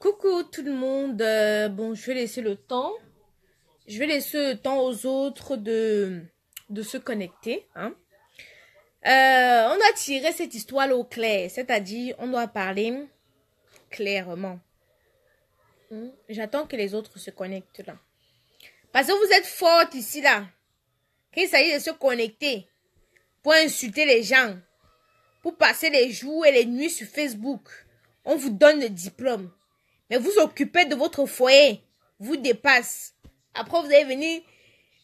Coucou tout le monde. Euh, bon, je vais laisser le temps. Je vais laisser le temps aux autres de, de se connecter. Hein. Euh, on a tiré cette histoire au clair, c'est-à-dire on doit parler clairement. Hmm, j'attends que les autres se connectent là. Parce que vous êtes forte ici là. Qu'il s'agit de se connecter pour insulter les gens, pour passer les jours et les nuits sur Facebook. On vous donne le diplôme. Mais vous occupez de votre foyer, vous dépasse. Après, vous allez venir,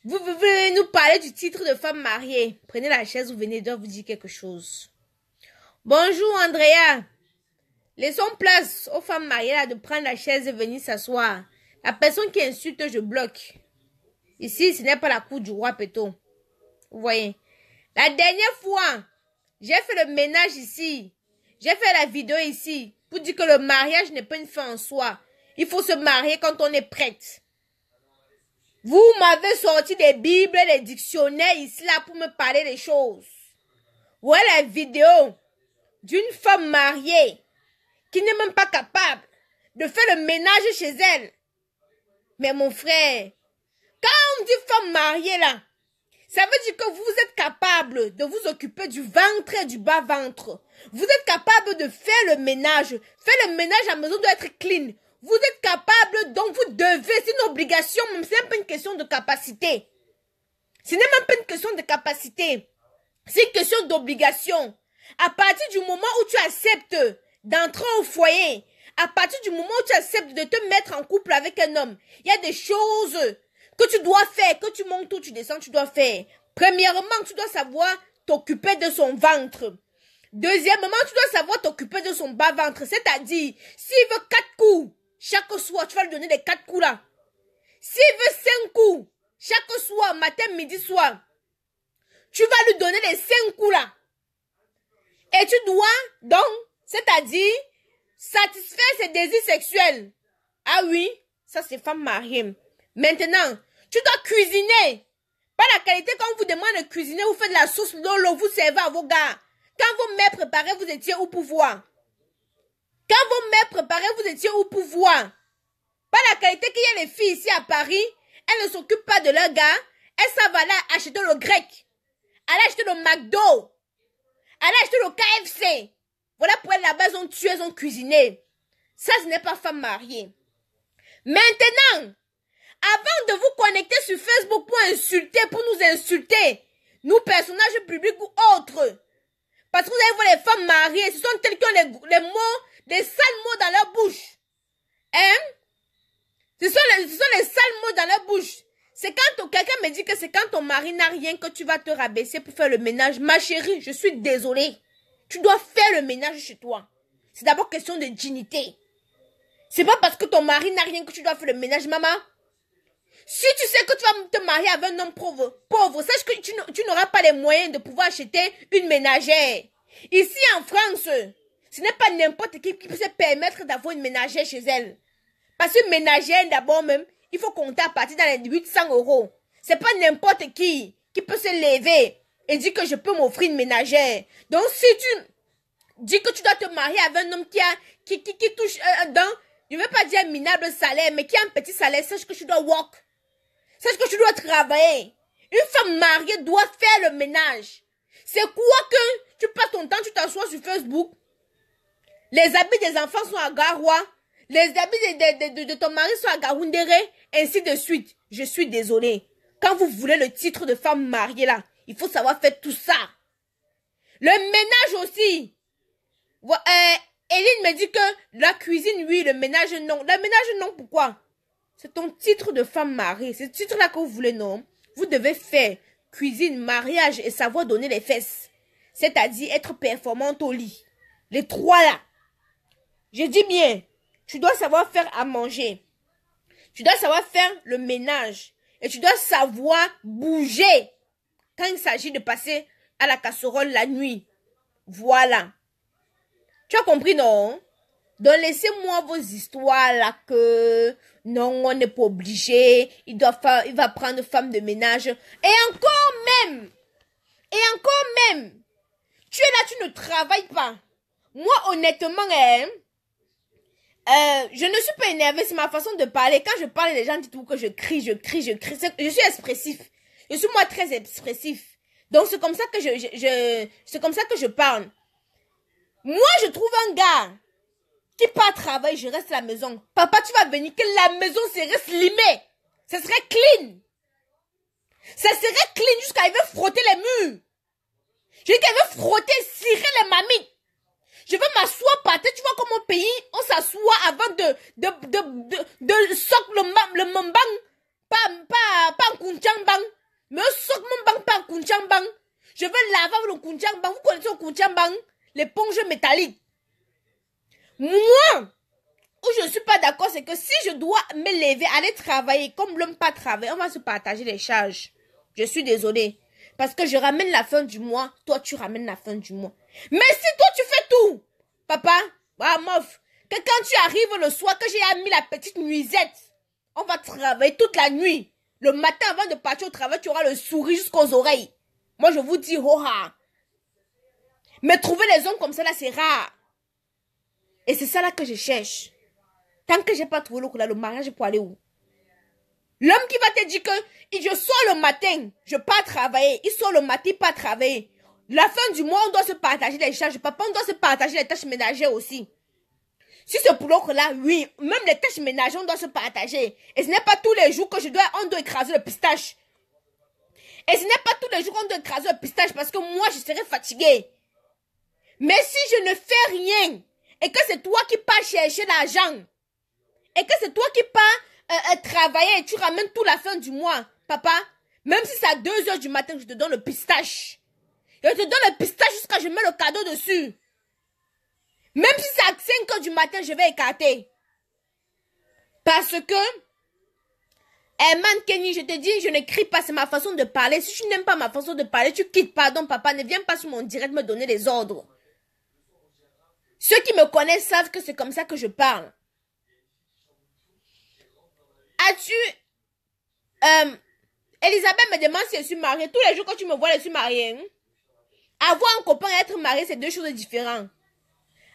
vous, vous nous parler du titre de femme mariée. Prenez la chaise, vous venez, de vous dire quelque chose. Bonjour, Andrea. Laissons place aux femmes mariées de prendre la chaise et venir s'asseoir. La personne qui insulte, je bloque. Ici, ce n'est pas la cour du roi plutôt. Vous voyez. La dernière fois, j'ai fait le ménage ici. J'ai fait la vidéo ici pour dire que le mariage n'est pas une fin en soi. Il faut se marier quand on est prête. Vous m'avez sorti des Bibles, des dictionnaires ici là pour me parler des choses. Voilà la vidéo d'une femme mariée qui n'est même pas capable de faire le ménage chez elle. Mais mon frère, quand on dit femme mariée là, ça veut dire que vous êtes capable de vous occuper du ventre et du bas-ventre. Vous êtes capable de faire le ménage. Faire le ménage à la maison doit être clean. Vous êtes capable, donc vous devez, c'est une obligation, même c'est même pas une question de capacité. Ce n'est même pas une question de capacité. C'est une question d'obligation. À partir du moment où tu acceptes d'entrer au foyer, à partir du moment où tu acceptes de te mettre en couple avec un homme, il y a des choses que tu dois faire, que tu montes ou tu descends, tu dois faire. Premièrement, tu dois savoir t'occuper de son ventre. Deuxièmement, tu dois savoir t'occuper de son bas-ventre. C'est-à-dire, s'il veut quatre coups, chaque soir, tu vas lui donner les quatre coups là. S'il veut cinq coups, chaque soir, matin, midi, soir, tu vas lui donner les cinq coups là. Et tu dois, donc, c'est-à-dire, satisfaire ses désirs sexuels. Ah oui, ça c'est femme mariée. Maintenant, tu dois cuisiner. Pas la qualité, quand on vous demande de cuisiner, vous faites de la sauce, l'eau, vous servez à vos gars. Quand vos mères préparaient, vous étiez au pouvoir. Quand vos mères préparaient, vous étiez au pouvoir. Pas la qualité qu'il y a les filles ici à Paris, elles ne s'occupent pas de leurs gars, elles savent aller acheter le grec, aller acheter le McDo, aller acheter le KFC. Voilà pour elles là-bas, elles ont tué, elles ont cuisiné. Ça, ce n'est pas femme mariée. Maintenant, avant de vous connecter sur Facebook pour insulter, pour nous insulter, nous, personnages publics ou autres. Parce que vous allez voir les femmes mariées, ce sont elles qui ont les, mots, des sales mots dans leur bouche. Hein? Ce sont les, ce sont les sales mots dans leur bouche. C'est quand quelqu'un me dit que c'est quand ton mari n'a rien que tu vas te rabaisser pour faire le ménage. Ma chérie, je suis désolée. Tu dois faire le ménage chez toi. C'est d'abord question de dignité. C'est pas parce que ton mari n'a rien que tu dois faire le ménage, maman. Si tu sais que tu vas te marier avec un homme pauvre, pauvre sache que tu n'auras pas les moyens de pouvoir acheter une ménagère. Ici en France, ce n'est pas n'importe qui qui peut se permettre d'avoir une ménagère chez elle. Parce que ménagère, d'abord même, il faut compter à partir dans 800 euros. C'est pas n'importe qui qui peut se lever et dire que je peux m'offrir une ménagère. Donc, si tu dis que tu dois te marier avec un homme qui, a, qui, qui, touche un je ne veux pas dire minable salaire, mais qui a un petit salaire, sache que tu dois walk ». C'est ce que tu dois travailler. Une femme mariée doit faire le ménage. C'est quoi que tu passes ton temps, tu t'assois sur Facebook. Les habits des enfants sont à Garoua. Les habits de, de, ton mari sont à Garoundéré. Ainsi de suite. Je suis désolée. Quand vous voulez le titre de femme mariée là, il faut savoir faire tout ça. Le ménage aussi. Euh, Eline me dit que la cuisine, oui, le ménage, non. Le ménage, non, pourquoi c'est ton titre de femme mariée. C'est ce titre-là que vous voulez, non Vous devez faire cuisine, mariage et savoir donner les fesses. C'est-à-dire être performante au lit. Les trois là. Je dis bien, tu dois savoir faire à manger. Tu dois savoir faire le ménage. Et tu dois savoir bouger quand il s'agit de passer à la casserole la nuit. Voilà. Tu as compris, non donc laissez-moi vos histoires là que non, on n'est pas obligé, il doit faire, il va prendre femme de ménage. Et encore même, et encore même, tu es là, tu ne travailles pas. Moi, honnêtement, hein, euh, je ne suis pas énervée, c'est ma façon de parler. Quand je parle, les gens disent que je crie, je crie, je crie. Je suis expressif. Je suis moi très expressif. Donc c'est comme ça que je, je c'est comme ça que je parle. Moi, je trouve un gars qui pas travailler, je reste à la maison. Papa, tu vas venir que la maison serait slimée, limée. Ce serait clean. Ça serait clean jusqu'à il veut frotter les murs. Je dis qu'elle veut frotter, cirer les mamies. Je veux m'asseoir par Tu vois comment au pays, on s'assoit avant de, de, de, de, de, soc le, le mambang. Pas, pas, pas kunchang bang. Mais un soc mambang, pas kunchang bang. Je veux laver le kunchang Vous connaissez le kunchang bang? L'éponge métallique. Moi, où je ne suis pas d'accord, c'est que si je dois me lever, aller travailler, comme l'homme pas travaille, on va se partager les charges. Je suis désolée. Parce que je ramène la fin du mois, toi tu ramènes la fin du mois. Mais si toi tu fais tout, papa, bah que quand tu arrives le soir, que j'ai mis la petite nuisette, on va travailler toute la nuit. Le matin avant de partir au travail, tu auras le sourire jusqu'aux oreilles. Moi je vous dis, ah. Mais trouver les hommes comme ça là, c'est rare. Et c'est ça là que je cherche. Tant que j'ai pas trouvé le là, le mariage pour aller où L'homme qui va te dire que je sors le matin, je pas travailler, il sort le matin, pas travailler. La fin du mois, on doit se partager les charges. Papa, on doit se partager les tâches ménagères aussi. Si ce pour là, oui, même les tâches ménagères, on doit se partager. Et ce n'est pas tous les jours que je dois, on doit écraser le pistache. Et ce n'est pas tous les jours qu'on doit écraser le pistache parce que moi, je serai fatiguée. Mais si je ne fais rien, et que c'est toi qui pars chercher l'argent et que c'est toi qui pars euh, euh, travailler et tu ramènes tout la fin du mois, papa, même si c'est à 2 h du matin que je te donne le pistache, je te donne le pistache jusqu'à que je mets le cadeau dessus. Même si c'est à 5 h du matin, je vais écarter. Parce que, Herman Kenny, je te dis, je n'écris pas, c'est ma façon de parler. Si tu n'aimes pas ma façon de parler, tu quittes, pardon, papa, ne viens pas sur mon direct me donner les ordres. Ceux qui me connaissent savent que c'est comme ça que je parle. As-tu... Euh, Elisabeth me demande si je suis mariée. Tous les jours quand tu me vois, je suis mariée. Hein. Avoir un copain et être marié, c'est deux choses différentes.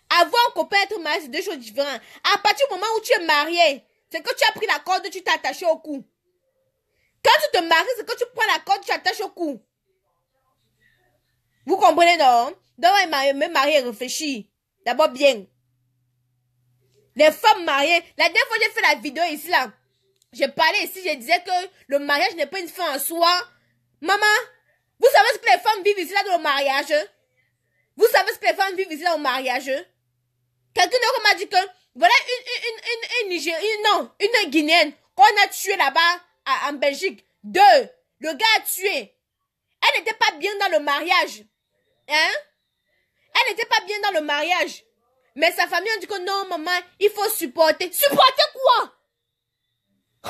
Avoir un copain et être marié, c'est deux choses différentes. À partir du moment où tu es marié, c'est que tu as pris la corde, tu t'es attaché au cou. Quand tu te maries, c'est que tu prends la corde, tu t'attaches au cou. Vous comprenez, non? Donc, me marier, réfléchis. D'abord bien. Les femmes mariées, la dernière fois j'ai fait la vidéo ici là, j'ai parlé ici, je disais que le mariage n'est pas une fin en soi. Maman, vous savez ce que les femmes vivent ici là dans le mariage Vous savez ce que les femmes vivent ici là au mariage Quelqu'un d'autre m'a dit que voilà une une non, une guinéenne qu'on a tué là-bas en Belgique. Deux, le gars a tué. Elle n'était pas bien dans le mariage. Hein elle n'était pas bien dans le mariage. Mais sa famille a dit que non, maman, il faut supporter. Supporter quoi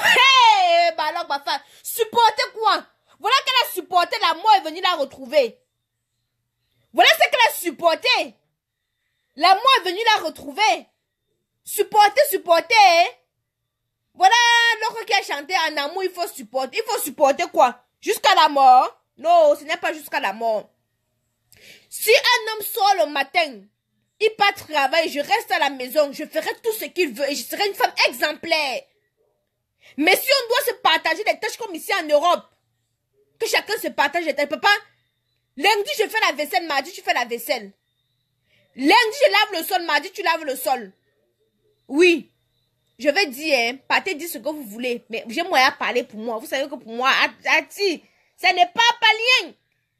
Hé, bah ma femme, supporter quoi Voilà qu'elle a supporté la mort est venue la retrouver. Voilà ce qu'elle a supporté. La mort est venue la retrouver. Supporter, supporter. Hein. Voilà l'autre qui a chanté en amour, il faut supporter. Il faut supporter quoi Jusqu'à la mort Non, ce n'est pas jusqu'à la mort. Si un homme sort le matin, il part travail, je reste à la maison, je ferai tout ce qu'il veut et je serai une femme exemplaire. Mais si on doit se partager des tâches comme ici en Europe, que chacun se partage des tâches, pas... lundi je fais la vaisselle, mardi tu fais la vaisselle. Lundi je lave le sol, mardi tu laves le sol. Oui, je vais dire, hein, partez dites ce que vous voulez, mais j'ai moyen à parler pour moi. Vous savez que pour moi, Ati, ah, ah, ce n'est pas lien.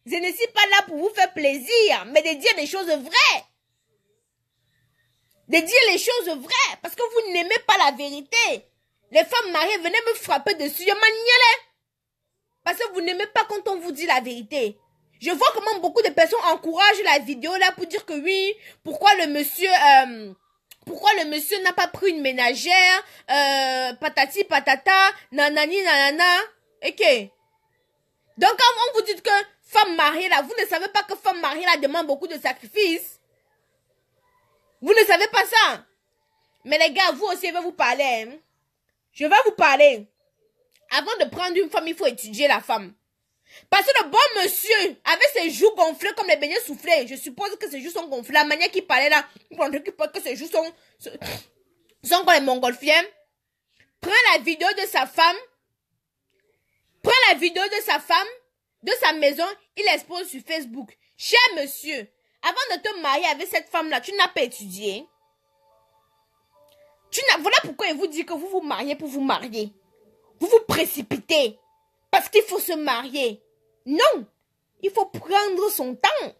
Je ne suis pas là pour vous faire plaisir, mais de dire des choses vraies. De dire les choses vraies, parce que vous n'aimez pas la vérité. Les femmes mariées venaient me frapper dessus, je m'en Parce que vous n'aimez pas quand on vous dit la vérité. Je vois comment beaucoup de personnes encouragent la vidéo là pour dire que oui, pourquoi le monsieur... Euh, pourquoi le monsieur n'a pas pris une ménagère, euh, patati patata, nanani nanana, ok. Donc quand on vous dit que femme mariée là, vous ne savez pas que femme mariée là demande beaucoup de sacrifices. Vous ne savez pas ça. Mais les gars, vous aussi, je vais vous parler. Hein. Je vais vous parler. Avant de prendre une femme, il faut étudier la femme. Parce que le bon monsieur avait ses joues gonflées comme les beignets soufflés. Je suppose que ses joues sont gonflées. La manière qu'il parlait là, on vous que ses joues sont, sont comme les mongolfiens. Prends la vidéo de sa femme. Prends la vidéo de sa femme de sa maison, il expose sur Facebook. Cher monsieur, avant de te marier avec cette femme-là, tu n'as pas étudié. Tu n'as, voilà pourquoi il vous dit que vous vous mariez pour vous marier. Vous vous précipitez parce qu'il faut se marier. Non, il faut prendre son temps.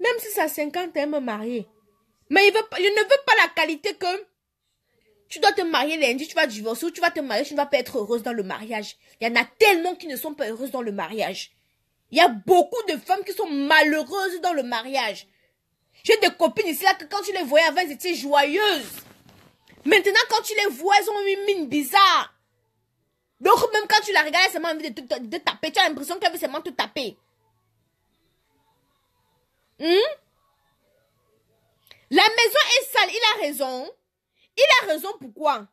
Même si ça 50 ans me marier. Mais il veut, je ne veux pas la qualité que tu dois te marier lundi, tu vas divorcer ou tu vas te marier, tu ne vas pas être heureuse dans le mariage. Il y en a tellement qui ne sont pas heureuses dans le mariage. Il y a beaucoup de femmes qui sont malheureuses dans le mariage. J'ai des copines ici là que quand tu les voyais avant, elles étaient joyeuses. Maintenant, quand tu les vois, elles ont une mine bizarre. Donc, même quand tu la regardes, elles ont envie de, te, taper. Tu as l'impression qu'elle veut seulement te taper. Hmm? La maison est sale, il a raison. Il a raison pourquoi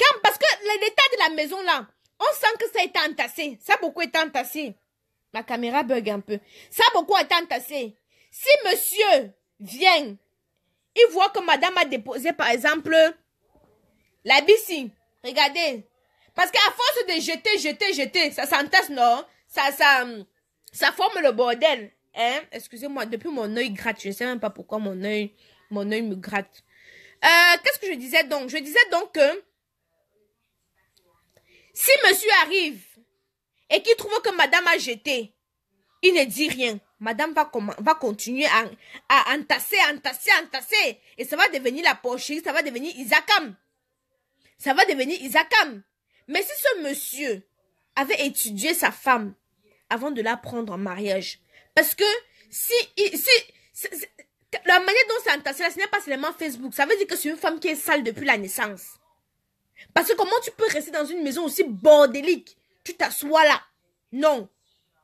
Quand, Parce que l'état de la maison là, on sent que ça est entassé. Ça beaucoup est entassé. Ma caméra bug un peu. Ça beaucoup est entassé. Si monsieur vient, il voit que madame a déposé, par exemple, la bici. Regardez. Parce qu'à force de jeter, jeter, jeter, ça s'entasse, non? Ça, ça, ça forme le bordel. Hein? Excusez-moi, depuis mon œil gratte. Je ne sais même pas pourquoi mon œil, mon œil me gratte. Euh, qu'est-ce que je disais donc? Je disais donc que si monsieur arrive et qu'il trouve que madame a jeté, il ne dit rien. Madame va, va continuer à, à, entasser, entasser, entasser. Et ça va devenir la pochette, ça va devenir Isakam. Ça va devenir Isakam. Mais si ce monsieur avait étudié sa femme avant de la prendre en mariage, parce que si, si, la manière dont c'est entassé ce n'est pas seulement Facebook. Ça veut dire que c'est une femme qui est sale depuis la naissance. Parce que comment tu peux rester dans une maison aussi bordélique Tu t'assois là. Non.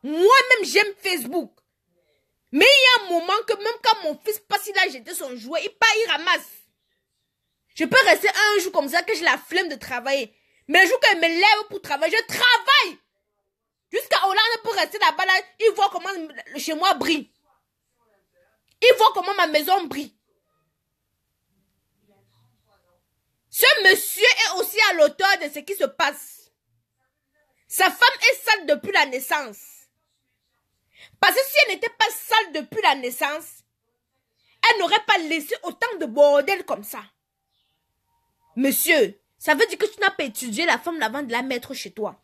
Moi-même, j'aime Facebook. Mais il y a un moment que même quand mon fils passe, là, a jeté son jouet, il pas il ramasse. Je peux rester un jour comme ça que j'ai la flemme de travailler. Mais le jour que me lève pour travailler, je travaille. Jusqu'à Hollande pour rester là-bas, il voit comment chez moi brille. Il voit comment ma maison brille. Ce monsieur est aussi à l'auteur de ce qui se passe. Sa femme est sale depuis la naissance. Parce que si elle n'était pas sale depuis la naissance, elle n'aurait pas laissé autant de bordel comme ça. Monsieur, ça veut dire que tu n'as pas étudié la femme avant de la mettre chez toi.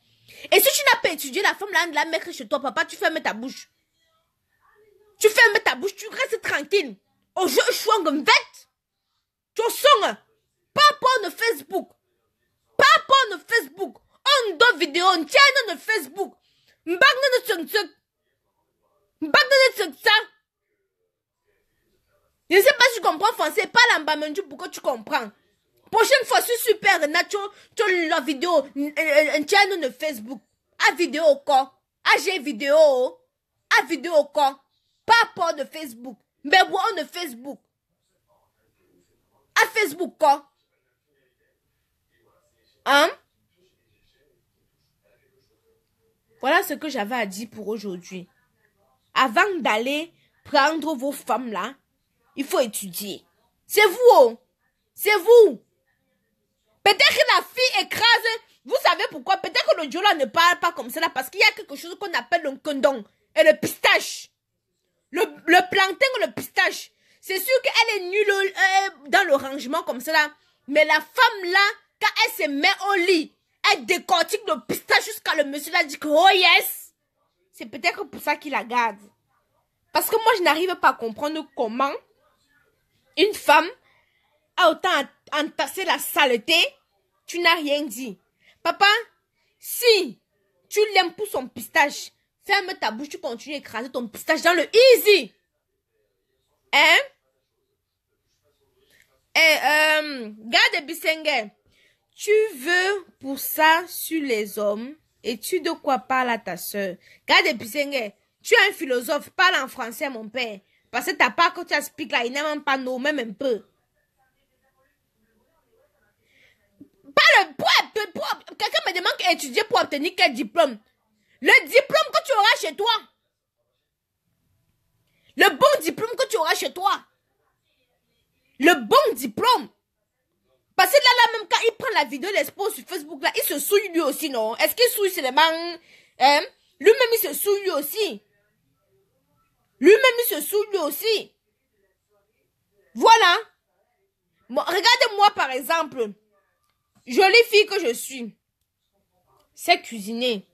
Et si tu n'as pas étudié la femme avant de la mettre chez toi, papa, tu fermes ta bouche. Tu fermes ta bouche, tu restes tranquille. Au jeu, chouang, vête. Tu sens. Pas de Facebook. Pas de Facebook. On donne vidéo, on tient de Facebook. de de tsung m'bagne de ce ça. ça. Je ne sais pas si tu comprends français. Parle en bas, tu comprends. Prochaine fois, c'est Super Nacho, tu la vidéo, euh, un channel de Facebook. A vidéo quoi A j'ai vidéo. A vidéo quoi? Pas pour de Facebook. Mais bon, de Facebook. A Facebook quoi Hein? Voilà ce que j'avais à dire pour aujourd'hui. Avant d'aller prendre vos femmes là, il faut étudier. C'est vous, oh. C'est vous Peut-être que la fille écrase. Vous savez pourquoi Peut-être que le Diola ne parle pas comme cela parce qu'il y a quelque chose qu'on appelle le condom et le pistache. Le, plantain ou le pistache. C'est sûr qu'elle est nulle euh, dans le rangement comme cela. Mais la femme là, elle se met au lit, elle décortique le pistache jusqu'à le monsieur a dit que oh yes. C'est peut-être pour ça qu'il la garde. Parce que moi, je n'arrive pas à comprendre comment une femme a autant entassé la saleté. Tu n'as rien dit. Papa, si tu l'aimes pour son pistache, ferme ta bouche, tu continues à écraser ton pistache dans le easy. Hein? Et, eh, euh, garde Bissengue. Tu veux pour ça sur les hommes et tu de quoi parle à ta sœur. Garde tu es un philosophe, parle en français, mon père. Parce que ta part que tu expliques là, il n'a même pas nous, même un peu. Parle Quelqu'un me demande d'étudier pour obtenir quel diplôme. Le diplôme que tu auras chez toi. Le bon diplôme que tu auras chez toi. Le bon diplôme. Parce que là, là, même quand il prend la vidéo, l'expose sur Facebook, là, il se souille lui aussi, non Est-ce qu'il souille seulement... Hein Lui-même, il se souille lui aussi. Lui-même, il se souille lui aussi. Voilà. Regardez-moi, par exemple. Jolie fille que je suis. C'est cuisiner.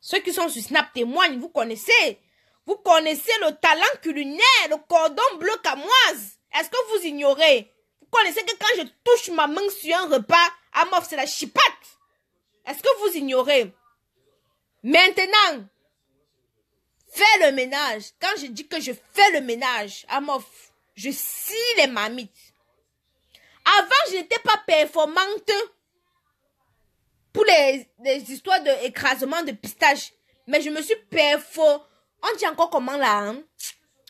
Ceux qui sont sur Snap témoignent, vous connaissez. Vous connaissez le talent culinaire, le cordon bleu camoise. Est-ce que vous ignorez vous connaissez que quand je touche ma main sur un repas, Amof, c'est la chipate. Est-ce que vous ignorez Maintenant, fais le ménage. Quand je dis que je fais le ménage, Amof, je scie les mamites. Avant, je n'étais pas performante pour les, histoires d'écrasement de, de pistache. Mais je me suis performante. On dit encore comment là hein?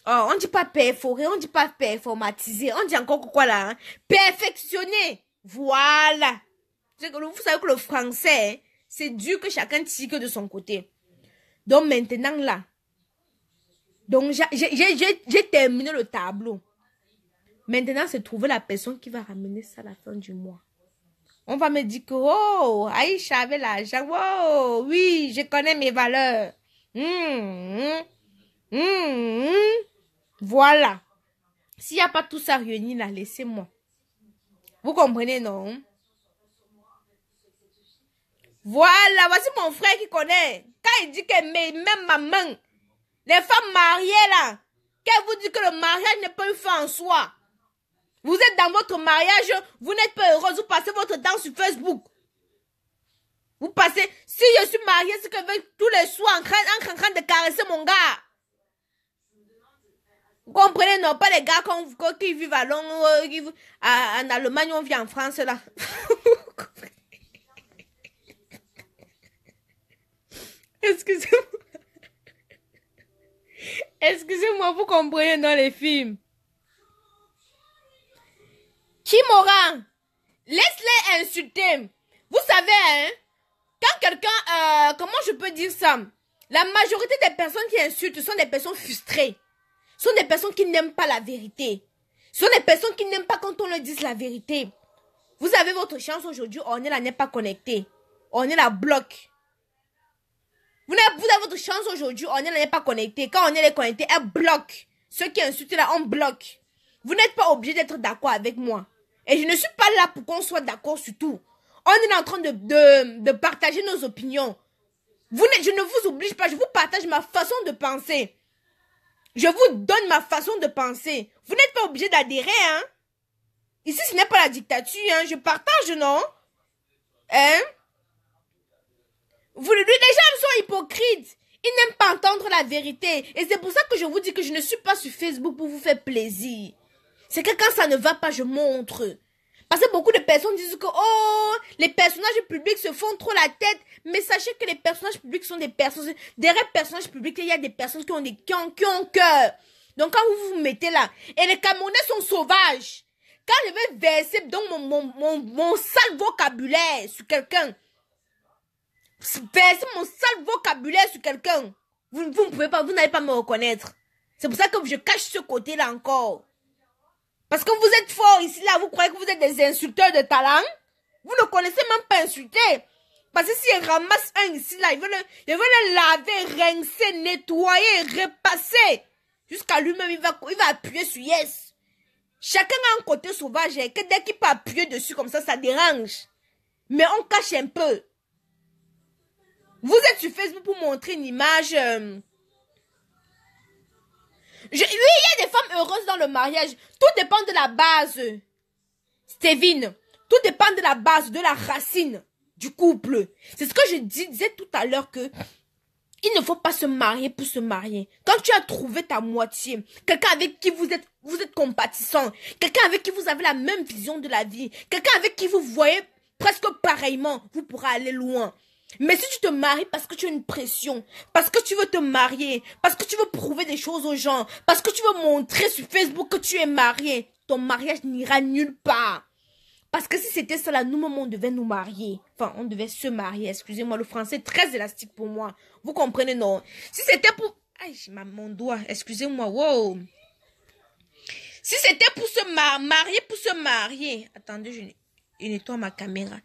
Oh, on ne dit pas perforer, on ne dit pas performatiser, on dit encore quoi là hein? Perfectionner. Voilà. Vous savez que le français, hein, c'est dur que chacun tire de son côté. Donc maintenant là, donc j'ai terminé le tableau. Maintenant, c'est trouver la personne qui va ramener ça à la fin du mois. On va me dire que, oh, Aïcha avait l'argent. Oh, oui, je connais mes valeurs. Hum, hum, hum, voilà. S'il n'y a pas tout ça réuni là, laissez-moi. Vous comprenez, non? Voilà, voici mon frère qui connaît. Quand il dit que même maman, les femmes mariées là, qu'elle vous dit que le mariage n'est pas une fin en soi. Vous êtes dans votre mariage, vous n'êtes pas heureuse, vous passez votre temps sur Facebook. Vous passez, si je suis mariée, c'est que tous les soirs en train, en train de caresser mon gars. Vous comprenez, non Pas les gars qui vivent à Londres, euh, qui, en Allemagne, on vit en France, là. Excusez-moi. Excusez-moi, vous comprenez dans les films. Qui m'aura Laisse-les insulter. Vous savez, hein, quand quelqu'un... Euh, comment je peux dire ça La majorité des personnes qui insultent sont des personnes frustrées. Ce sont des personnes qui n'aiment pas la vérité. Ce sont des personnes qui n'aiment pas quand on leur dit la vérité. Vous avez votre chance aujourd'hui, on est là, n'est pas connecté. On est là, bloc. Vous avez, vous votre chance aujourd'hui, on est là, n'est pas connecté. Quand on est connecté, elle bloque. Ceux qui insultent là, on bloque. Vous n'êtes pas obligé d'être d'accord avec moi. Et je ne suis pas là pour qu'on soit d'accord sur tout. On est en train de, de, de partager nos opinions. Vous je ne vous oblige pas, je vous partage ma façon de penser. Je vous donne ma façon de penser. Vous n'êtes pas obligé d'adhérer, hein? Ici, ce n'est pas la dictature, hein? Je partage, non? Hein? Vous, les gens sont hypocrites. Ils n'aiment pas entendre la vérité. Et c'est pour ça que je vous dis que je ne suis pas sur Facebook pour vous faire plaisir. C'est que quand ça ne va pas, je montre. Parce que beaucoup de personnes disent que, oh, les personnages publics se font trop la tête. Mais sachez que les personnages publics sont des personnes, derrière personnages publics, il y a des personnes qui ont des, qui ont, qui ont cœur. Donc quand vous vous mettez là, et les Camerounais sont sauvages. Quand je vais verser donc mon, mon, mon, mon sale vocabulaire sur quelqu'un, verser mon sale vocabulaire sur quelqu'un, vous, vous pouvez pas, vous n'allez pas me reconnaître. C'est pour ça que je cache ce côté-là encore. Parce que vous êtes fort ici, là, vous croyez que vous êtes des insulteurs de talent. Vous ne connaissez même pas insulter. Parce que s'ils ramassent un ici, là, ils veulent, le laver, rincer, nettoyer, repasser. Jusqu'à lui-même, il va, il va appuyer sur yes. Chacun a un côté sauvage et hein, dès qu'il peut appuyer dessus comme ça, ça dérange. Mais on cache un peu. Vous êtes sur Facebook pour montrer une image euh, oui, il y a des femmes heureuses dans le mariage. Tout dépend de la base. Stéphane, tout dépend de la base, de la racine du couple. C'est ce que je disais tout à l'heure que il ne faut pas se marier pour se marier. Quand tu as trouvé ta moitié, quelqu'un avec qui vous êtes, vous êtes compatissant, quelqu'un avec qui vous avez la même vision de la vie, quelqu'un avec qui vous voyez presque pareillement, vous pourrez aller loin. Mais si tu te maries parce que tu as une pression, parce que tu veux te marier, parce que tu veux prouver des choses aux gens, parce que tu veux montrer sur Facebook que tu es marié, ton mariage n'ira nulle part. Parce que si c'était cela, nous, moment, on devait nous marier. Enfin, on devait se marier. Excusez-moi, le français est très élastique pour moi. Vous comprenez, non Si c'était pour... Aïe, mon doigt. Excusez-moi, wow. Si c'était pour se marier, pour se marier. Attendez, je n'ai et nettoie ma caméra.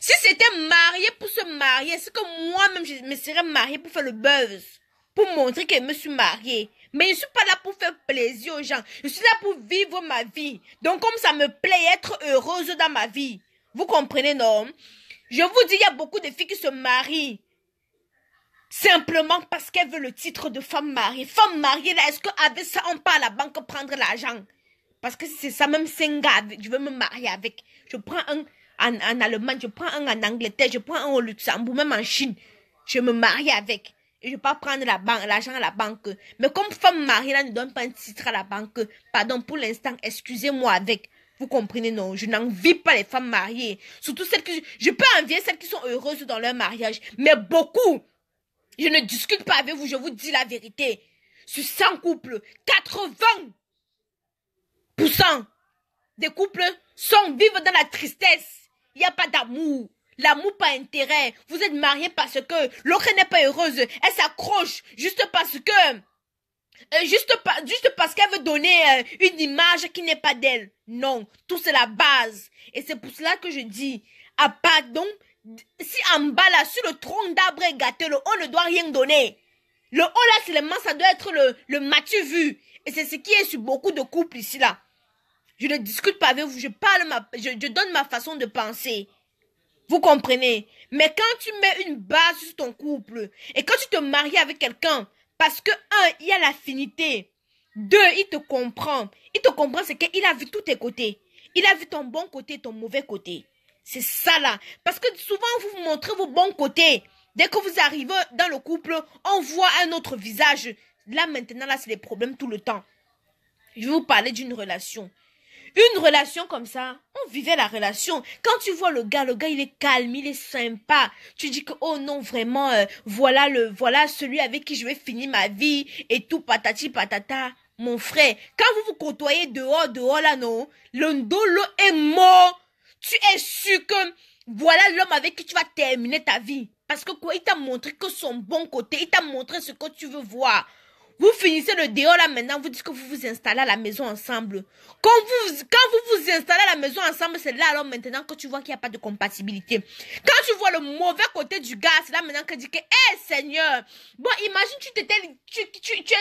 Si c'était marié pour se marier, c'est que moi-même, je me serais mariée pour faire le buzz. Pour montrer que je me suis mariée. Mais je ne suis pas là pour faire plaisir aux gens. Je suis là pour vivre ma vie. Donc, comme ça me plaît être heureuse dans ma vie. Vous comprenez, non? Je vous dis, il y a beaucoup de filles qui se marient. Simplement parce qu'elles veulent le titre de femme mariée. Femme mariée, là, est-ce qu'avec ça, on part à la banque prendre l'argent? Parce que c'est ça, même c'est je veux me marier avec. Je prends un en, allemand, Allemagne, je prends un en Angleterre, je prends un au Luxembourg, même en Chine. Je me marie avec. je ne vais pas prendre la banque, l'argent à la banque. Mais comme femme mariée, là, ne donne pas un titre à la banque. Pardon, pour l'instant, excusez-moi avec. Vous comprenez, non, je n'envie pas les femmes mariées. Surtout celles que je, peux envier celles qui sont heureuses dans leur mariage. Mais beaucoup, je ne discute pas avec vous, je vous dis la vérité. Sur 100 couples, 80 ça des couples sont, vivent dans la tristesse. Il n'y a pas d'amour. L'amour pas intérêt. Vous êtes mariés parce que l'autre n'est pas heureuse. Elle s'accroche juste parce que euh, juste, parce qu'elle veut donner euh, une image qui n'est pas d'elle. Non, tout c'est la base. Et c'est pour cela que je dis, ah pardon, si en bas là, sur le tronc d'arbre est gâté, le haut ne doit rien donner. Le haut là seulement, ça doit être le, le vu. Et c'est ce qui est sur beaucoup de couples ici là. Je ne discute pas avec vous. Je parle ma, je, donne ma façon de penser. Vous comprenez? Mais quand tu mets une base sur ton couple et quand tu te maries avec quelqu'un, parce que un, il y a l'affinité. Deux, il te comprend. Il te comprend, c'est qu'il a vu tous tes côtés. Il a vu ton bon côté, ton mauvais côté. C'est ça là. Parce que souvent, vous vous montrez vos bons côtés. Dès que vous arrivez dans le couple, on voit un autre visage. Là maintenant, là, c'est les problèmes tout le temps. Je vais vous parler d'une relation. Une relation comme ça, on vivait la relation. Quand tu vois le gars, le gars il est calme, il est sympa. Tu dis que oh non vraiment, euh, voilà le, voilà celui avec qui je vais finir ma vie et tout patati patata. Mon frère, quand vous vous côtoyez dehors, dehors là non, le dolo est mort. Tu es sûr que voilà l'homme avec qui tu vas terminer ta vie. Parce que quoi, il t'a montré que son bon côté, il t'a montré ce que tu veux voir. Vous finissez le dehors là maintenant, vous dites que vous vous installez à la maison ensemble. Quand vous quand vous, vous installez à la maison ensemble, c'est là alors maintenant que tu vois qu'il n'y a pas de compatibilité. Quand tu vois le mauvais côté du gars, c'est là maintenant que tu dis que, hé eh, Seigneur, bon, imagine, tu t'étais, tu, tu, tu, tu,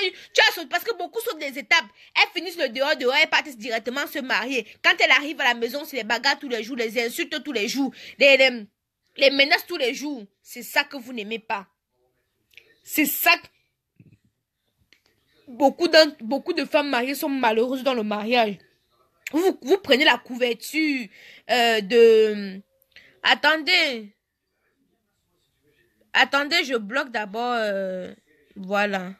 as sauté, parce que beaucoup sautent des étapes. Elles finissent le dehors, dehors, elles partent directement se marier. Quand elles arrivent à la maison, c'est les bagarres tous les jours, les insultes tous les jours, les, les, menaces tous les jours. C'est ça que vous n'aimez pas. C'est ça que... Beaucoup, beaucoup de femmes mariées sont malheureuses dans le mariage. Vous, prenez la couverture euh, de... Attendez. Attendez, je bloque d'abord. Euh, voilà.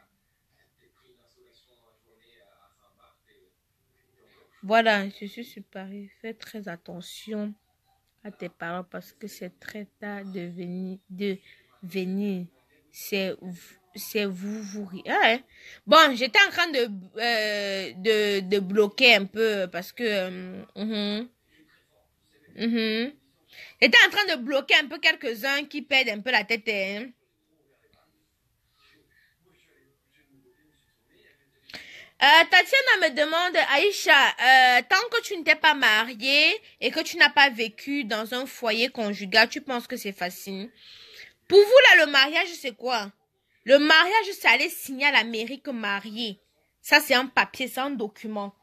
Voilà, je suis sur Paris. Fais très attention à tes parents parce que c'est très tard de venir. De venir. C'est c'est vous, vous riez ah Bon, j'étais en train de, euh, de, de, bloquer un peu parce que... Euh, mm-hmm. Mm-hmm. J'étais en train de bloquer un peu quelques-uns qui perdent un peu la tête. Hein? Euh, Tatiana me demande, Aïcha, tant que tu ne t'es pas mariée et que tu n'as pas vécu dans un foyer conjugal, tu penses que c'est facile Pour vous, là, le mariage, c'est quoi le mariage, c'est aller signer à l'Amérique mariée. Ça, c'est un papier, c'est un document.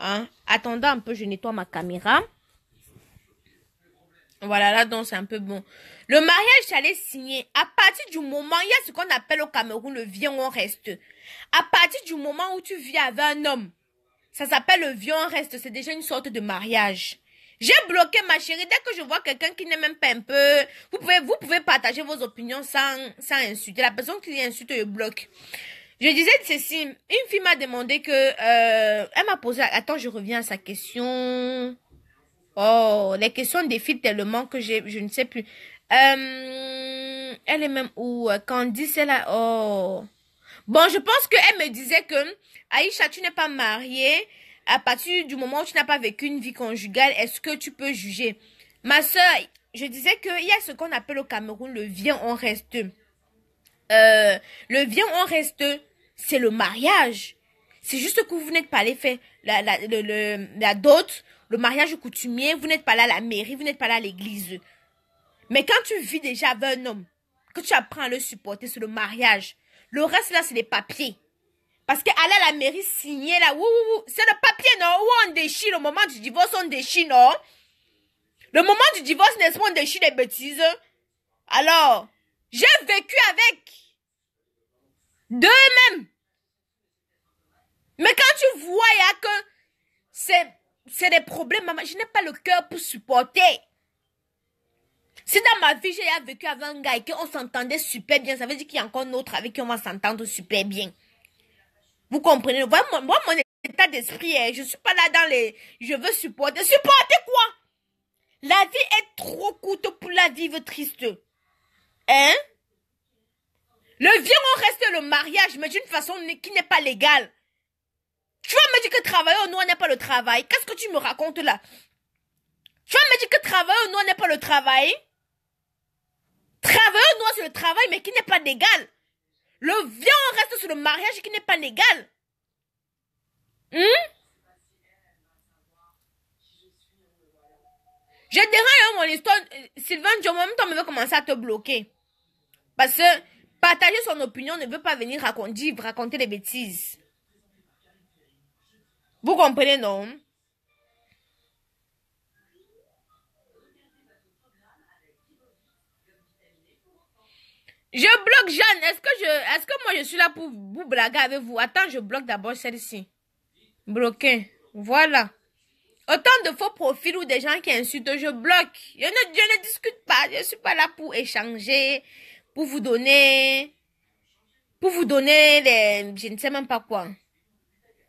Hein? un peu, je nettoie ma caméra. Voilà, là, donc, c'est un peu bon. Le mariage, allait signer. À partir du moment, il y a ce qu'on appelle au Cameroun le vieux, on reste. À partir du moment où tu vis avec un homme, ça s'appelle le vieux, en reste. C'est déjà une sorte de mariage. J'ai bloqué ma chérie. Dès que je vois quelqu'un qui n'est même pas un peu, vous pouvez, vous pouvez partager vos opinions sans, sans insulter. La personne qui insulte, je bloque. Je disais ceci. Une fille m'a demandé que, euh, elle m'a posé, attends, je reviens à sa question. Oh, les questions défilent tellement que j'ai, je ne sais plus. Euh, elle est même où? Candice, elle oh. Bon, je pense qu'elle me disait que, Aïcha, tu n'es pas mariée à partir du moment où tu n'as pas vécu une vie conjugale, est-ce que tu peux juger Ma soeur, je disais qu'il y a ce qu'on appelle au Cameroun le vient en reste. Euh, le vient en reste, c'est le mariage. C'est juste que vous n'êtes pas allé faire la, le, la dot, le mariage coutumier, vous n'êtes pas là à la mairie, vous n'êtes pas là à l'église. Mais quand tu vis déjà avec un homme, que tu apprends à le supporter, c'est le mariage. Le reste là, c'est les papiers. Parce qu'aller à la mairie signer là, c'est le papier, non? Où on déchire le moment du divorce, on déchire, non? Le moment du divorce, n'est-ce pas, on déchire des bêtises? Alors, j'ai vécu avec d'eux-mêmes. Mais quand tu vois, il y a que c'est, c'est des problèmes, maman. Je n'ai pas le cœur pour supporter. Si dans ma vie, j'ai vécu avec un gars et qu'on s'entendait super bien, ça veut dire qu'il y a encore un autre avec qui on va s'entendre super bien. Vous comprenez Moi, mon, état d'esprit. je hein. Je suis pas là dans les... Je veux supporter. Supporter quoi La vie est trop courte pour la vivre triste. Hein Le vieux, on reste le mariage, mais d'une façon qui n'est pas légale. Tu vas me dire que travailler au noir n'est pas le travail. Qu'est-ce que tu me racontes là Tu vas me dire que travailler au noir n'est pas le travail Travailler au noir, c'est le travail, mais qui n'est pas légal. Le vieux reste sur le mariage qui n'est pas légal. Hmm? Je dirais hein, mon histoire. Sylvain je en même temps, me veut commencer à te bloquer. Parce que partager son opinion ne veut pas venir raconter des bêtises. Vous comprenez, non? Je bloque Jeanne. Est-ce que, je, est que moi je suis là pour vous blaguer avec vous Attends, je bloque d'abord celle-ci. Bloqué. Voilà. Autant de faux profils ou des gens qui insultent, je bloque. Je ne, je ne discute pas. Je suis pas là pour échanger, pour vous donner, pour vous donner des... je ne sais même pas quoi.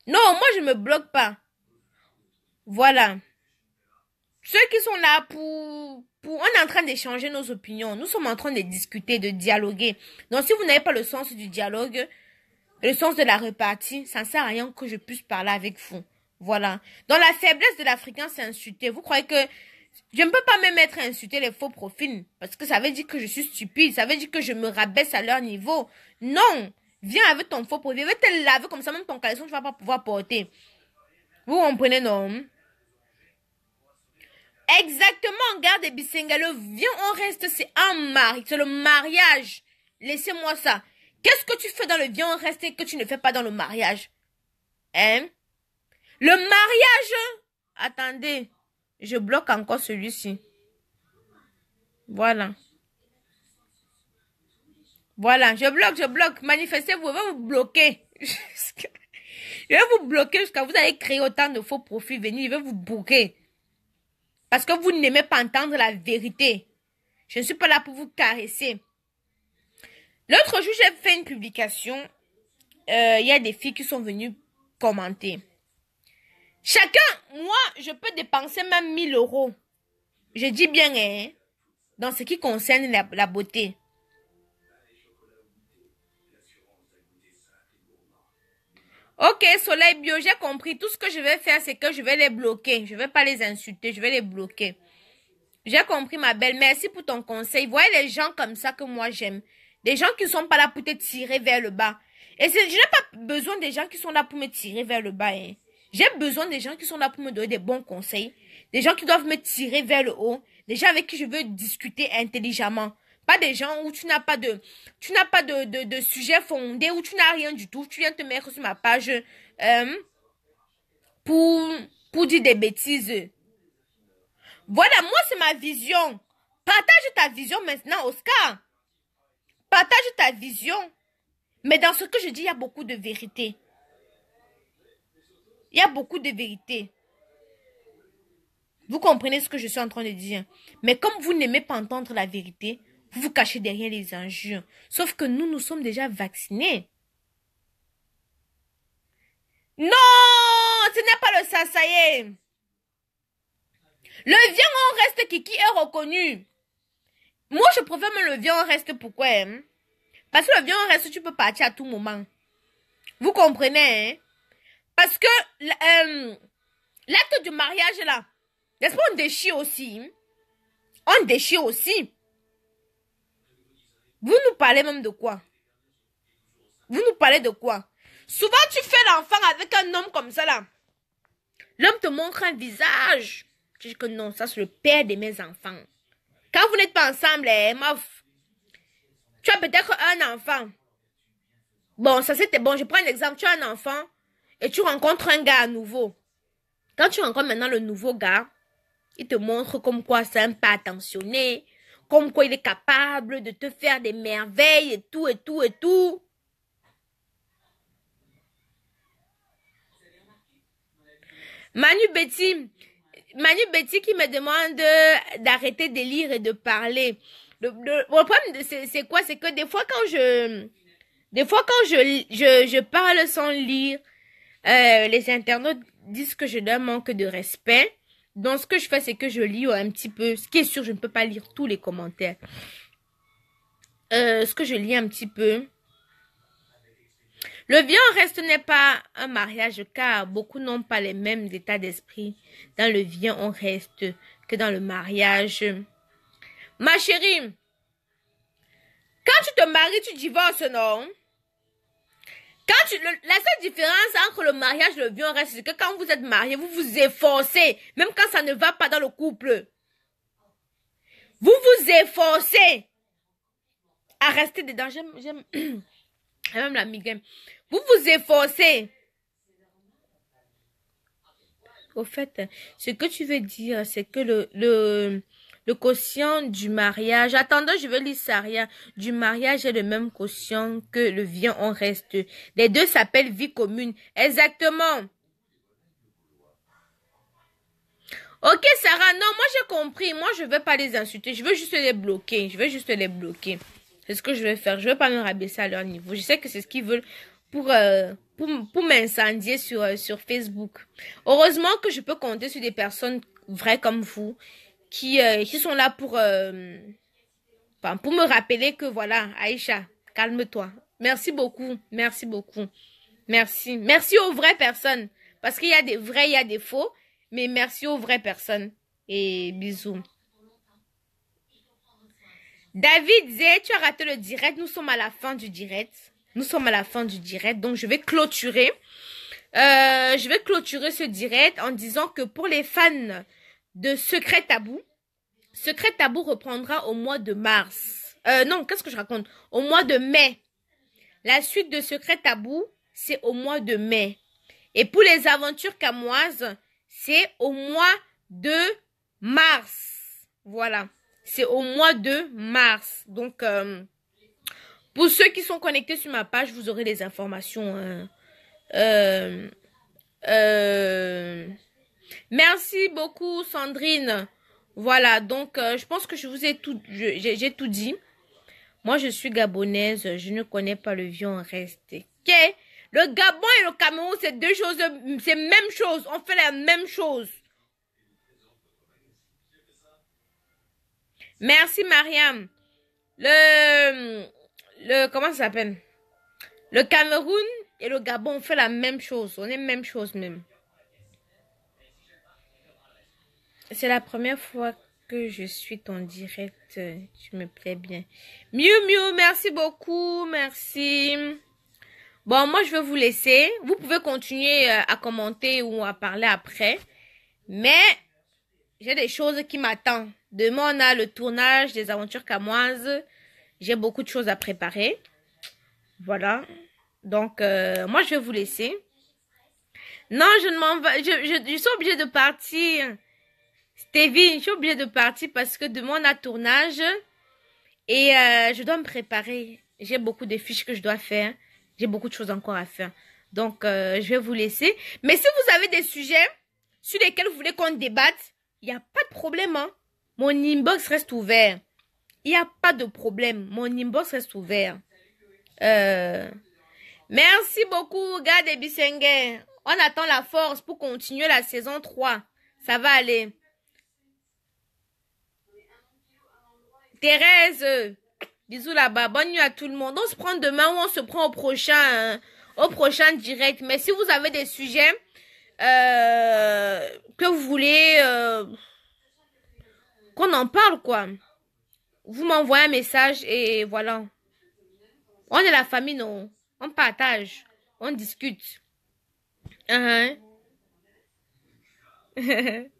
Non, moi je me bloque pas. Voilà. Ceux qui sont là pour, pour, on est en train d'échanger nos opinions. Nous sommes en train de discuter, de dialoguer. Donc, si vous n'avez pas le sens du dialogue, le sens de la repartie, ça ne sert à rien que je puisse parler avec vous. Voilà. Dans la faiblesse de l'Africain, c'est insulter. Vous croyez que je ne peux pas me mettre à insulter les faux profils parce que ça veut dire que je suis stupide, ça veut dire que je me rabaisse à leur niveau. Non, viens avec ton faux profil, Viens te laver comme ça même ton caleçon tu vas pas pouvoir porter. Vous comprenez non Exactement, garde et Bissengalo, viens, on reste, c'est un mari, c'est le mariage. Laissez-moi ça. Qu'est-ce que tu fais dans le viens, on reste et que tu ne fais pas dans le mariage Hein Le mariage Attendez, je bloque encore celui-ci. Voilà. Voilà, je bloque, je bloque. Manifestez-vous, je vais vous bloquer. je vais vous bloquer jusqu'à vous allez créer autant de faux profits. Venez, je vais vous bouquer. Parce que vous n'aimez pas entendre la vérité. Je ne suis pas là pour vous caresser. L'autre jour, j'ai fait une publication. Euh, il y a des filles qui sont venues commenter. Chacun, moi, je peux dépenser même 1000 euros. Je dis bien, hein, dans ce qui concerne la beauté. Ok, Soleil Bio, j'ai compris. Tout ce que je vais faire, c'est que je vais les bloquer. Je ne vais pas les insulter, je vais les bloquer. J'ai compris, ma belle. Merci pour ton conseil. Voyez les gens comme ça que moi j'aime. Des gens qui ne sont pas là pour te tirer vers le bas. Et je n'ai pas besoin des gens qui sont là pour me tirer vers le bas. Hein. J'ai besoin des gens qui sont là pour me donner des bons conseils. Des gens qui doivent me tirer vers le haut. Des gens avec qui je veux discuter intelligemment. Pas des gens où tu n'as pas de, tu n'as pas de, sujet fondé, où tu n'as rien du tout. Tu viens te mettre sur ma page euh, pour, pour dire des bêtises. Voilà, moi, c'est ma vision. Partage ta vision maintenant, Oscar. Partage ta vision. Mais dans ce que je dis, il y a beaucoup de vérité. Il y a beaucoup de vérité. Vous comprenez ce que je suis en train de dire. Mais comme vous n'aimez pas entendre la vérité, vous vous cachez derrière les injures. Sauf que nous, nous sommes déjà vaccinés. Non, ce n'est pas le ça y est. Le vieux on reste qui, qui est reconnu. Moi, je préfère mais le vieux on reste. Pourquoi hein? Parce que le vieux on reste, tu peux partir à tout moment. Vous comprenez hein? Parce que euh, l'acte du mariage, là, n'est-ce pas, on déchire aussi. On déchire aussi. Vous nous parlez même de quoi Vous nous parlez de quoi Souvent, tu fais l'enfant avec un homme comme ça, là. L'homme te montre un visage. Tu dis que non, ça, c'est le père de mes enfants. Quand vous n'êtes pas ensemble, eh, tu as peut-être un enfant. Bon, ça, c'était bon. Je prends l'exemple. Tu as un enfant et tu rencontres un gars à nouveau. Quand tu rencontres maintenant le nouveau gars, il te montre comme quoi c'est un pas attentionné, comme quoi il est capable de te faire des merveilles et tout, et tout, et tout. Manu Betty, Manu Betty qui me demande d'arrêter de lire et de parler. Le, problème, c'est quoi C'est que des fois, quand je... Des fois, quand je, je, je parle sans lire, euh, les internautes disent que je un manque de respect. Donc, ce que je fais, c'est que je lis un petit peu. Ce qui est sûr, je ne peux pas lire tous les commentaires. Euh, ce que je lis un petit peu. Le vieux en reste n'est pas un mariage car beaucoup n'ont pas les mêmes états d'esprit dans le vieux, on reste que dans le mariage. Ma chérie, quand tu te maries, tu divorces, non? Quand tu, la seule différence entre le mariage et le viol reste, c'est que quand vous êtes marié, vous vous efforcez, même quand ça ne va pas dans le couple. Vous vous efforcez à rester dedans. J'aime, j'aime, même la migraine. Vous vous efforcez. Au fait, ce que tu veux dire, c'est que le, le, le quotient du mariage. Attendez, je vais lire ça Du mariage est le même quotient que le vient en reste. Les deux s'appellent vie commune. Exactement. Ok, Sarah, non, moi j'ai compris. Moi, je ne veux pas les insulter. Je veux juste les bloquer. Je veux juste les bloquer. C'est ce que je vais faire. Je ne veux pas me rabaisser à leur niveau. Je sais que c'est ce qu'ils veulent pour, euh, pour, m'incendier sur, euh, sur Facebook. Heureusement que je peux compter sur des personnes vraies comme vous qui, euh, qui sont là pour, euh, enfin, pour me rappeler que voilà, Aïcha, calme-toi. Merci beaucoup, merci beaucoup. Merci. Merci aux vraies personnes. Parce qu'il y a des vrais, il y a des faux. Mais merci aux vraies personnes. Et bisous. David Z, tu as raté le direct. Nous sommes à la fin du direct. Nous sommes à la fin du direct. Donc, je vais clôturer. Euh, je vais clôturer ce direct en disant que pour les fans de Secret Tabou. Secret Tabou reprendra au mois de mars. Euh, non, qu'est-ce que je raconte Au mois de mai. La suite de Secret Tabou, c'est au mois de mai. Et pour les aventures camoises, c'est au mois de mars. Voilà. C'est au mois de mars. Donc, euh, pour ceux qui sont connectés sur ma page, vous aurez les informations. Hein. Euh, euh, Merci beaucoup, Sandrine. Voilà, donc euh, je pense que je vous ai tout, j'ai tout dit. Moi, je suis gabonaise, je ne connais pas le vieux en reste. Le Gabon et le Cameroun, c'est deux choses, c'est même chose. On fait la même chose. Merci, Mariam. Le, le, comment ça s'appelle Le Cameroun et le Gabon, on fait la même chose. On est même chose même. C'est la première fois que je suis ton direct. Tu me plais bien. Miu Miu, merci beaucoup. Merci. Bon, moi, je vais vous laisser. Vous pouvez continuer euh, à commenter ou à parler après. Mais j'ai des choses qui m'attendent. Demain, on a le tournage des aventures camoises. J'ai beaucoup de choses à préparer. Voilà. Donc, euh, moi, je vais vous laisser. Non, je ne m'en vais. Je, je suis obligée de partir. Stevie, je suis obligée de partir parce que demain on a tournage et euh, je dois me préparer. J'ai beaucoup de fiches que je dois faire. J'ai beaucoup de choses encore à faire. Donc, euh, je vais vous laisser. Mais si vous avez des sujets sur lesquels vous voulez qu'on débatte, il n'y a pas de problème. Hein? Mon inbox reste ouvert. Il n'y a pas de problème. Mon inbox reste ouvert. Euh, merci beaucoup, gars des Bissenguer. On attend la force pour continuer la saison 3. Ça va aller. Thérèse, bisous là-bas. Bonne nuit à tout le monde. On se prend demain ou on se prend au prochain, hein. au prochain direct. Mais si vous avez des sujets euh, que vous voulez euh, qu'on en parle, quoi, vous m'envoyez un message et voilà. On est la famille, non On partage, on discute. Uh-huh.